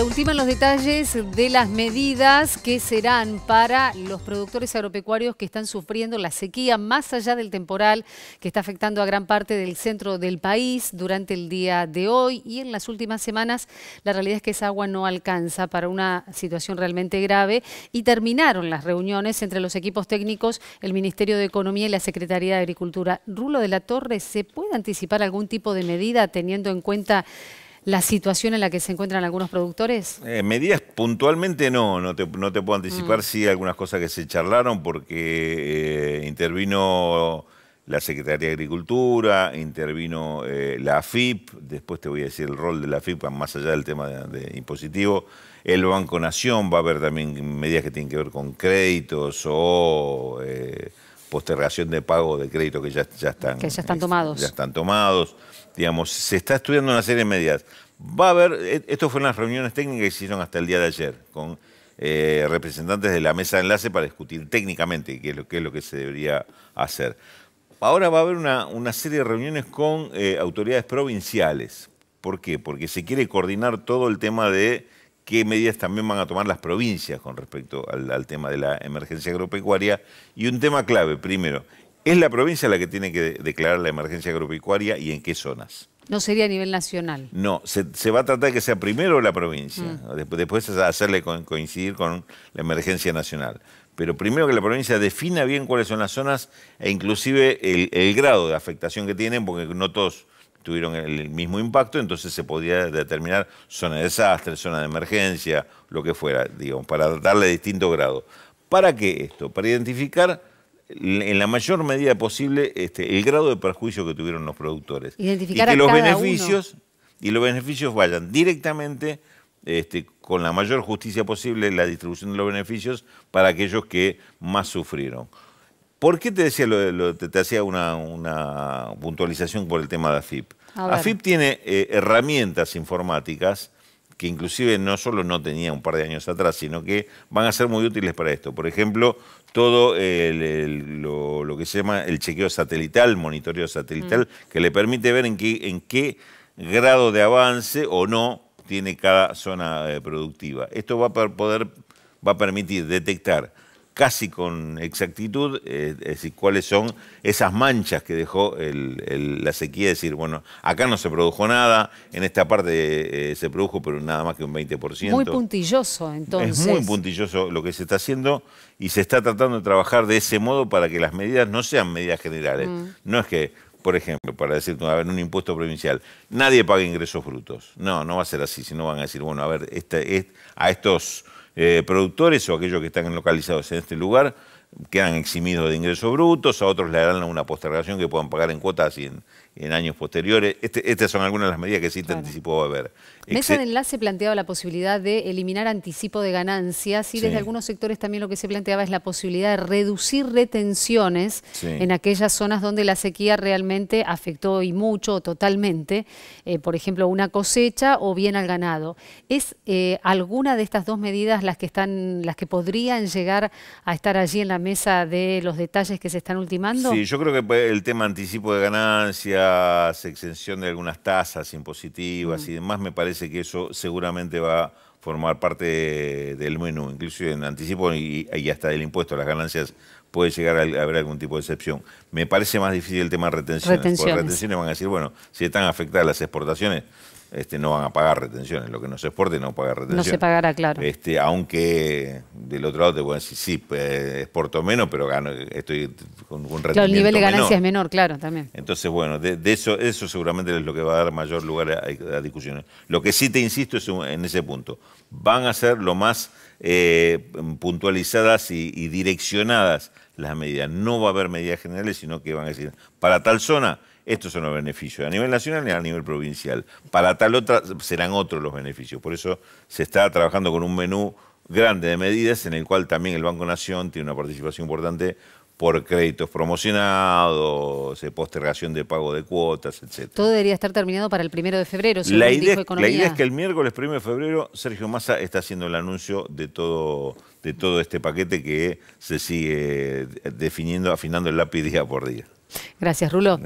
Se ultiman los detalles de las medidas que serán para los productores agropecuarios que están sufriendo la sequía más allá del temporal que está afectando a gran parte del centro del país durante el día de hoy y en las últimas semanas la realidad es que esa agua no alcanza para una situación realmente grave y terminaron las reuniones entre los equipos técnicos, el Ministerio de Economía y la Secretaría de Agricultura. Rulo de la Torre, ¿se puede anticipar algún tipo de medida teniendo en cuenta la situación en la que se encuentran algunos productores? Eh, medidas puntualmente no, no te, no te puedo mm. anticipar, si sí algunas cosas que se charlaron porque eh, intervino la Secretaría de Agricultura, intervino eh, la AFIP, después te voy a decir el rol de la AFIP, más allá del tema de, de impositivo, el Banco Nación, va a haber también medidas que tienen que ver con créditos o postergación de pago de crédito que ya, están, que ya están este, tomados. Ya están tomados. Digamos, se está estudiando una serie de medidas. Va a haber, eh, esto fueron las reuniones técnicas que se hicieron hasta el día de ayer, con eh, representantes de la mesa de enlace para discutir técnicamente qué es lo, que se debería hacer. Ahora va a haber una, serie de reuniones con eh, autoridades provinciales. ¿Por qué? Porque se quiere coordinar todo el tema de qué medidas también van a tomar las provincias con respecto al, tema de la emergencia agropecuaria. Y un tema clave, primero, ¿es la provincia la que tiene que declarar la emergencia agropecuaria y en qué zonas? No sería a nivel nacional. No, se, va a tratar de que sea primero la provincia, mm. después, hacerle coincidir con la emergencia nacional. Pero primero que la provincia defina bien cuáles son las zonas e inclusive el grado de afectación que tienen, porque no todos tuvieron el mismo impacto, entonces se podía determinar zona de desastre, zona de emergencia, lo que fuera, digamos, para darle distinto grado. ¿Para qué esto? Para identificar en la mayor medida posible este, el grado de perjuicio que tuvieron los productores. Identificar y que los beneficios y los beneficios vayan directamente este, con la mayor justicia posible la distribución de los beneficios para aquellos que más sufrieron. ¿Por qué te decía te, hacía una, puntualización por el tema de AFIP? AFIP tiene eh, herramientas informáticas que inclusive no solo no tenía un par de años atrás, sino que van a ser muy útiles para esto. Por ejemplo, todo lo, que se llama el chequeo satelital, monitoreo satelital, mm. que le permite ver en qué, en qué grado de avance o no tiene cada zona eh, productiva. Esto va a poder va a permitir detectar casi con exactitud eh, decir, cuáles son esas manchas que dejó la sequía. Es decir, bueno, acá no se produjo nada, en esta parte eh, se produjo, pero nada más que un 20%. Muy puntilloso, entonces. Es muy puntilloso lo que se está haciendo y se está tratando de trabajar de ese modo para que las medidas no sean medidas generales. Mm. No es que por ejemplo, para decir, a ver, un impuesto provincial, nadie paga ingresos brutos. No, no va a ser así, sino van a decir, bueno, a ver, este, a estos eh, productores o aquellos que están localizados en este lugar, quedan eximidos de ingresos brutos, a otros le harán una postergación que puedan pagar en cuotas y en, años posteriores. Este, estas son algunas de las medidas que sí te anticipó a haber. Mesa de enlace planteaba la posibilidad de eliminar anticipo de ganancias y desde algunos sectores también lo que se planteaba es la posibilidad de reducir retenciones en aquellas zonas donde la sequía realmente afectó y mucho o totalmente, eh, por ejemplo, una cosecha o bien al ganado. ¿Es eh, alguna de estas dos medidas las que, están, las que podrían llegar a estar allí en la mesa de los detalles que se están ultimando? Sí, yo creo que el tema anticipo de ganancias, exención de algunas tasas impositivas y demás, me parece que eso seguramente va a formar parte del menú, incluso en anticipo y, hasta del impuesto a las ganancias puede llegar a, haber algún tipo de excepción. Me parece más difícil el tema de retenciones, retenciones. porque retenciones van a decir, bueno, si están afectadas las exportaciones, este, no van a pagar retenciones. Lo que no se exporte no paga retenciones. No se pagará, claro. Este, aunque del otro lado te pueden decir, sí, eh, exporto menos, pero gano, estoy con un rendimiento Claro, el nivel de ganancia es menor, claro, también. Entonces, bueno, de, eso, eso seguramente es lo que va a dar mayor lugar a, discusiones. Lo que sí te insisto es en ese punto. Van a ser lo más eh, puntualizadas y direccionadas las medidas. No va a haber medidas generales, sino que van a decir, para tal zona estos son los beneficios a nivel nacional y a nivel provincial. Para tal otra serán otros los beneficios. Por eso se está trabajando con un menú grande de medidas en el cual también el Banco Nación tiene una participación importante por créditos promocionados, eh, postergación de pago de cuotas, etc. Todo debería estar terminado para el primero de febrero, la idea, es que el miércoles primero de febrero Sergio Massa está haciendo el anuncio de todo, de todo este paquete que se sigue eh, definiendo, afinando el lápiz día por día. Gracias, Rulo.